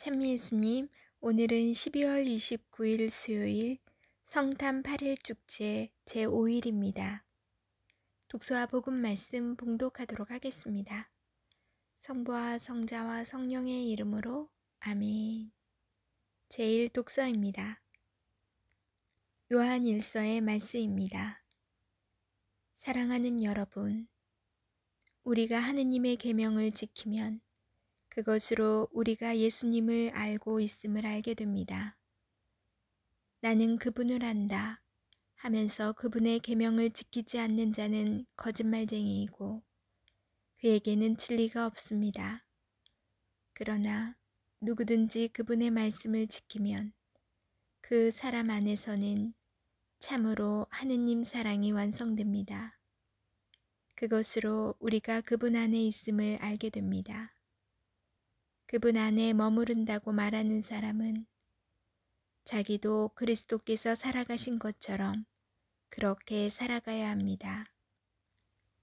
찬미예수님, 오늘은 12월 29일 수요일 성탄 8일 축제 제5일입니다. 독서와 복음 말씀 봉독하도록 하겠습니다. 성부와 성자와 성령의 이름으로 아멘. 제1 독서입니다. 요한 일서의 말씀입니다. 사랑하는 여러분, 우리가 하느님의 계명을 지키면 그것으로 우리가 예수님을 알고 있음을 알게 됩니다. 나는 그분을 안다 하면서 그분의 계명을 지키지 않는 자는 거짓말쟁이이고 그에게는 진리가 없습니다. 그러나 누구든지 그분의 말씀을 지키면 그 사람 안에서는 참으로 하느님 사랑이 완성됩니다. 그것으로 우리가 그분 안에 있음을 알게 됩니다. 그분 안에 머무른다고 말하는 사람은 자기도 그리스도께서 살아가신 것처럼 그렇게 살아가야 합니다.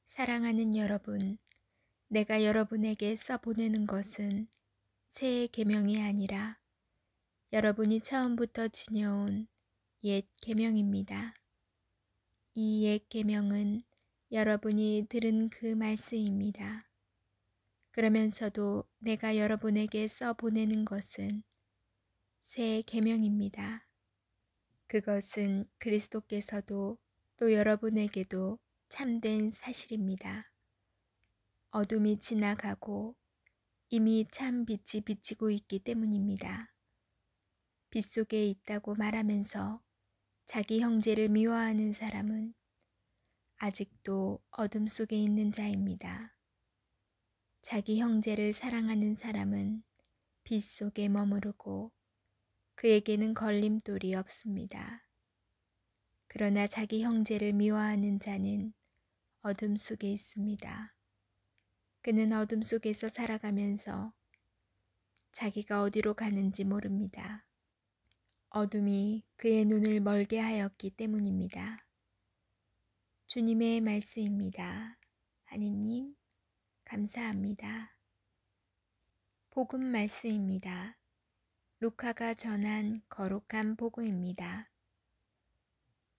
사랑하는 여러분, 내가 여러분에게 써보내는 것은 새 계명이 아니라 여러분이 처음부터 지녀온 옛 계명입니다. 이 옛 계명은 여러분이 들은 그 말씀입니다. 그러면서도 내가 여러분에게 써 보내는 것은 새 계명입니다. 그것은 그리스도께서도 또 여러분에게도 참된 사실입니다. 어둠이 지나가고 이미 참 빛이 비치고 있기 때문입니다. 빛 속에 있다고 말하면서 자기 형제를 미워하는 사람은 아직도 어둠 속에 있는 자입니다. 자기 형제를 사랑하는 사람은 빛 속에 머무르고 그에게는 걸림돌이 없습니다. 그러나 자기 형제를 미워하는 자는 어둠 속에 있습니다. 그는 어둠 속에서 살아가면서 자기가 어디로 가는지 모릅니다. 어둠이 그의 눈을 멀게 하였기 때문입니다. 주님의 말씀입니다. 하느님. 감사합니다. 복음 말씀입니다. 루카가 전한 거룩한 복음입니다.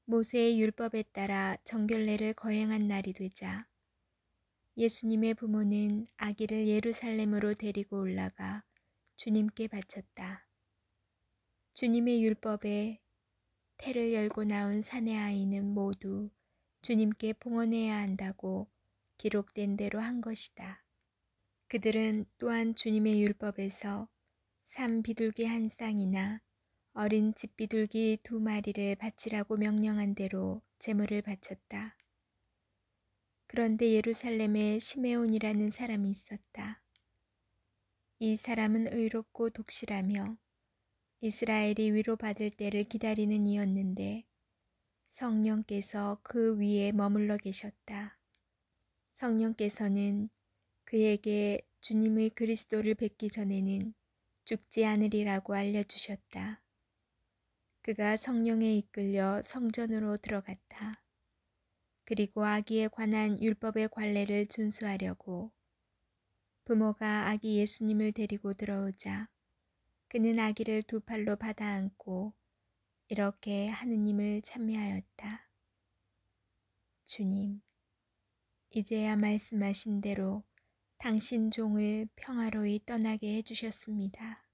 모세의 율법에 따라 정결례를 거행한 날이 되자 예수님의 부모는 아기를 예루살렘으로 데리고 올라가 주님께 바쳤다. 주님의 율법에 태를 열고 나온 사내 아이는 모두 주님께 봉헌해야 한다고 기록된 대로 한 것이다. 그들은 또한 주님의 율법에서 산 비둘기 한 쌍이나 어린 집 비둘기 두 마리를 바치라고 명령한 대로 제물을 바쳤다. 그런데 예루살렘에 시메온이라는 사람이 있었다. 이 사람은 의롭고 독실하며 이스라엘이 위로받을 때를 기다리는 이였는데 성령께서 그 위에 머물러 계셨다. 성령께서는 그에게 주님의 그리스도를 뵙기 전에는 죽지 않으리라고 알려주셨다. 그가 성령에 이끌려 성전으로 들어갔다. 그리고 아기에 관한 율법의 관례를 준수하려고 부모가 아기 예수님을 데리고 들어오자 그는 아기를 두 팔로 받아 안고 이렇게 하느님을 찬미하였다. 주님. 이제야 말씀하신 대로 당신 종을 평화로이 떠나게 해주셨습니다.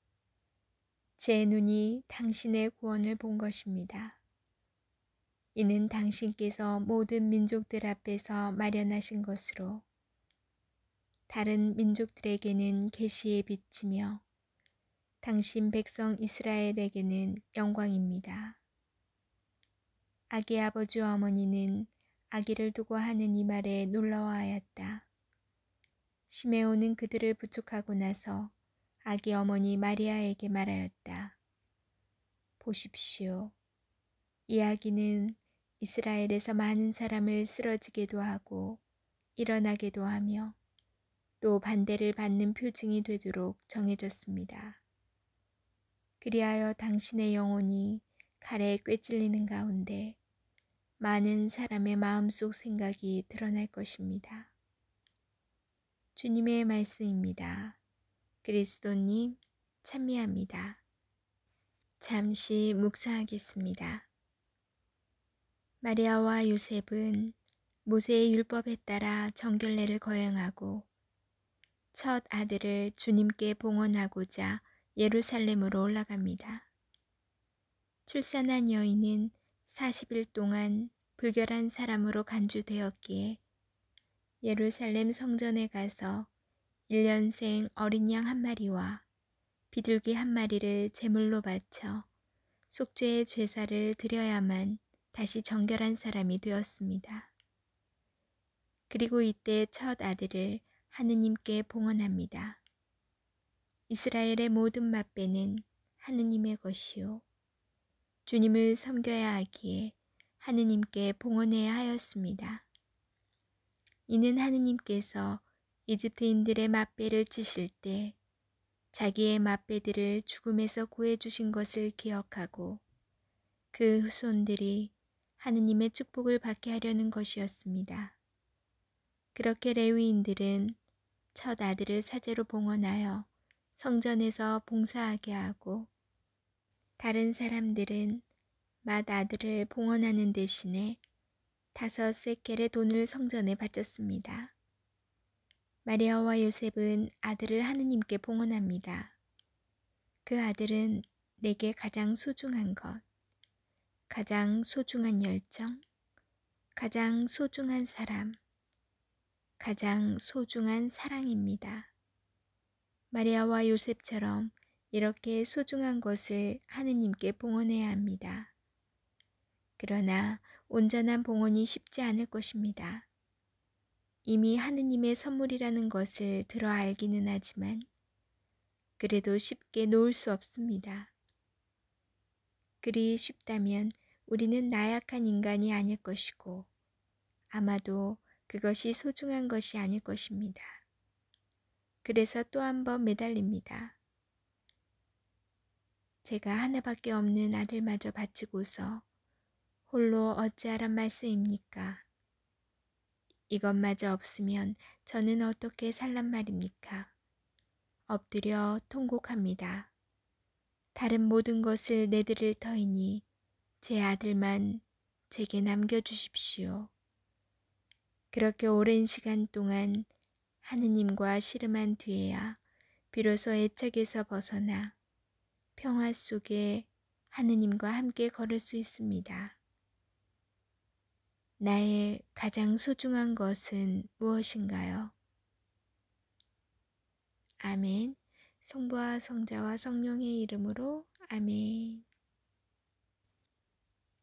제 눈이 당신의 구원을 본 것입니다. 이는 당신께서 모든 민족들 앞에서 마련하신 것으로 다른 민족들에게는 계시에 비치며 당신 백성 이스라엘에게는 영광입니다. 아기 아버지 어머니는 아기를 두고 하는 이 말에 놀라워하였다. 시메온은 그들을 부축하고 나서 아기 어머니 마리아에게 말하였다. 보십시오. 이 아기는 이스라엘에서 많은 사람을 쓰러지게도 하고 일어나게도 하며 또 반대를 받는 표징이 되도록 정해졌습니다. 그리하여 당신의 영혼이 칼에 꿰찔리는 가운데 많은 사람의 마음속 생각이 드러날 것입니다. 주님의 말씀입니다. 그리스도님 찬미합니다. 잠시 묵상하겠습니다. 마리아와 요셉은 모세의 율법에 따라 정결례를 거행하고 첫 아들을 주님께 봉헌하고자 예루살렘으로 올라갑니다. 출산한 여인은 40일 동안 불결한 사람으로 간주되었기에 예루살렘 성전에 가서 1년생 어린 양 한 마리와 비둘기 한 마리를 제물로 바쳐 속죄의 죄사를 드려야만 다시 정결한 사람이 되었습니다. 그리고 이때 첫 아들을 하느님께 봉헌합니다. 이스라엘의 모든 맛배는 하느님의 것이요. 주님을 섬겨야 하기에 하느님께 봉헌해야 하였습니다. 이는 하느님께서 이집트인들의 맞배를 치실 때 자기의 맞배들을 죽음에서 구해주신 것을 기억하고 그 후손들이 하느님의 축복을 받게 하려는 것이었습니다. 그렇게 레위인들은 첫 아들을 사제로 봉헌하여 성전에서 봉사하게 하고 다른 사람들은 맏 아들을 봉헌하는 대신에 다섯 세켈의 돈을 성전에 바쳤습니다. 마리아와 요셉은 아들을 하느님께 봉헌합니다. 그 아들은 내게 가장 소중한 것, 가장 소중한 열정, 가장 소중한 사람, 가장 소중한 사랑입니다. 마리아와 요셉처럼 이렇게 소중한 것을 하느님께 봉헌해야 합니다. 그러나 온전한 봉헌이 쉽지 않을 것입니다. 이미 하느님의 선물이라는 것을 들어 알기는 하지만 그래도 쉽게 놓을 수 없습니다. 그리 쉽다면 우리는 나약한 인간이 아닐 것이고 아마도 그것이 소중한 것이 아닐 것입니다. 그래서 또 한 번 매달립니다. 제가 하나밖에 없는 아들마저 바치고서 홀로 어찌하란 말씀입니까? 이것마저 없으면 저는 어떻게 살란 말입니까? 엎드려 통곡합니다. 다른 모든 것을 내드릴 터이니 제 아들만 제게 남겨주십시오. 그렇게 오랜 시간 동안 하느님과 씨름한 뒤에야 비로소 애착에서 벗어나 평화 속에 하느님과 함께 걸을 수 있습니다. 나의 가장 소중한 것은 무엇인가요? 아멘. 성부와 성자와 성령의 이름으로 아멘.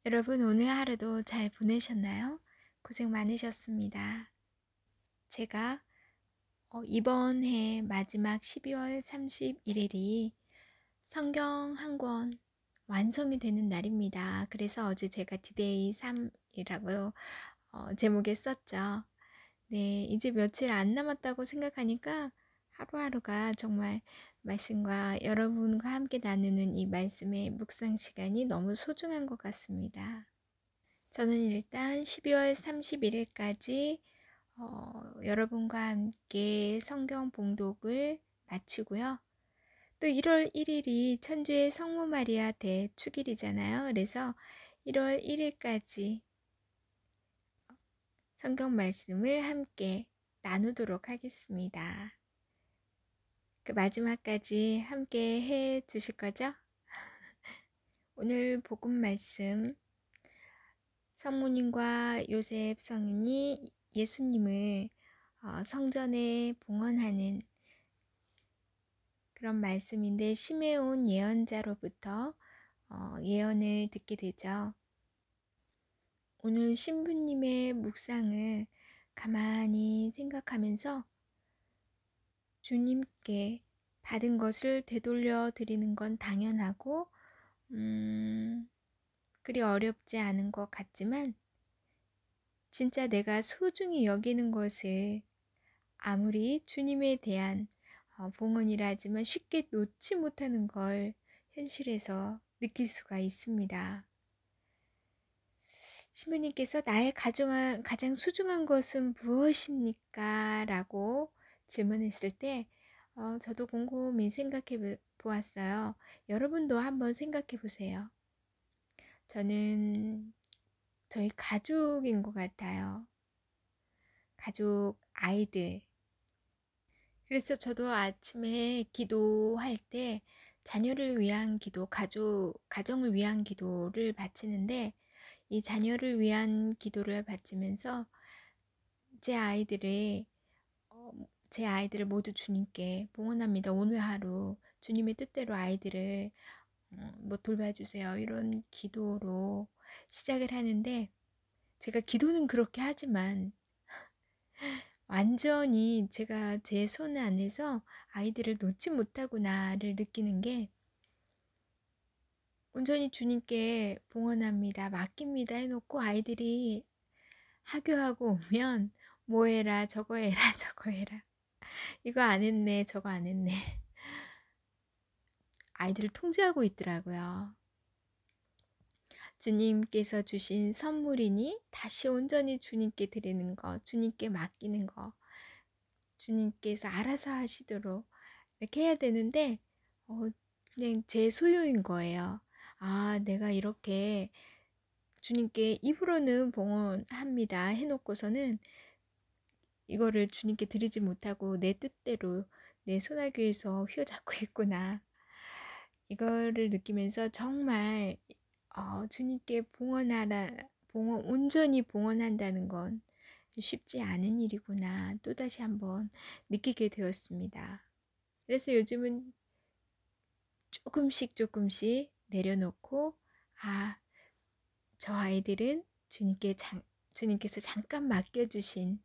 여러분 오늘 하루도 잘 보내셨나요? 고생 많으셨습니다. 제가 어, 이번 해 마지막 12월 31일이 성경 한 권 완성이 되는 날입니다. 그래서 어제 제가 디데이 3이라고 어, 제목에 썼죠. 네, 이제 며칠 안 남았다고 생각하니까 하루하루가 정말 말씀과 여러분과 함께 나누는 이 말씀의 묵상 시간이 너무 소중한 것 같습니다. 저는 일단 12월 31일까지 어, 여러분과 함께 성경 봉독을 마치고요. 또 1월 1일이 천주의 성모 마리아 대축일이잖아요. 그래서 1월 1일까지 성경 말씀을 함께 나누도록 하겠습니다. 그 마지막까지 함께 해 주실 거죠? 오늘 복음 말씀 성모님과 요셉 성인이 예수님을 어, 성전에 봉헌하는 그런 말씀인데 심해온 예언자로부터 어, 예언을 듣게 되죠. 오늘 신부님의 묵상을 가만히 생각하면서 주님께 받은 것을 되돌려 드리는 건 당연하고, 음, 그리 어렵지 않은 것 같지만, 진짜 내가 소중히 여기는 것을 아무리 주님에 대한 어, 봉헌이라 하지만 쉽게 놓지 못하는 걸 현실에서 느낄 수가 있습니다. 신부님께서 나의 가정한, 가장 소중한 것은 무엇입니까? 라고 질문했을 때 어, 저도 곰곰이 생각해 보았어요. 여러분도 한번 생각해 보세요. 저는 저희 가족인 것 같아요. 가족, 아이들, 그래서 저도 아침에 기도할 때 자녀를 위한 기도, 가족, 가정을 위한 기도를 바치는데 이 자녀를 위한 기도를 바치면서 제 아이들의 어, 제 아이들을 모두 주님께 봉헌합니다. 오늘 하루 주님의 뜻대로 아이들을 음, 뭐 돌봐주세요. 이런 기도로 시작을 하는데 제가 기도는 그렇게 하지만 완전히 제가 제 손 안에서 아이들을 놓지 못하구나를 느끼는 게 온전히 주님께 봉헌합니다, 맡깁니다 해놓고 아이들이 하교하고 오면 뭐 해라, 저거 해라, 저거 해라. 이거 안 했네, 저거 안 했네. 아이들을 통제하고 있더라고요. 주님께서 주신 선물이니 다시 온전히 주님께 드리는 거, 주님께 맡기는 거, 주님께서 알아서 하시도록 이렇게 해야 되는데, 어, 그냥 제 소유인 거예요. 아, 내가 이렇게 주님께 입으로는 봉헌합니다. 해놓고서는 이거를 주님께 드리지 못하고 내 뜻대로 내 소나귀에서 휘어잡고 있구나. 이거를 느끼면서 정말 어, 주님께 봉헌하라, 봉헌, 온전히 봉헌한다는 건 쉽지 않은 일이구나 또 다시 한번 느끼게 되었습니다. 그래서 요즘은 조금씩 조금씩 내려놓고 아, 저 아이들은 주님께 장, 주님께서 잠깐 맡겨주신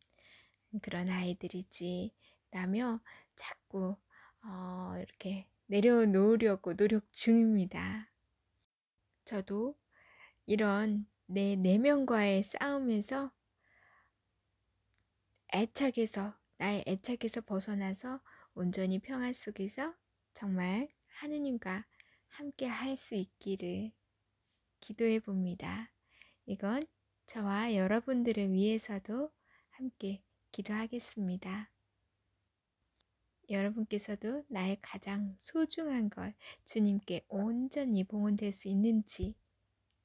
그런 아이들이지 라며 자꾸 어, 이렇게 내려놓으려고 노력 중입니다. 저도 이런 내 내면과의 싸움에서 애착에서, 나의 애착에서 벗어나서 온전히 평화 속에서 정말 하느님과 함께 할 수 있기를 기도해 봅니다. 이건 저와 여러분들을 위해서도 함께 기도하겠습니다. 여러분께서도 나의 가장 소중한 걸 주님께 온전히 봉헌될 수 있는지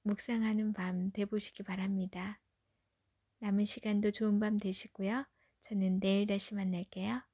묵상하는 밤 되보시기 바랍니다. 남은 시간도 좋은 밤 되시고요. 저는 내일 다시 만날게요.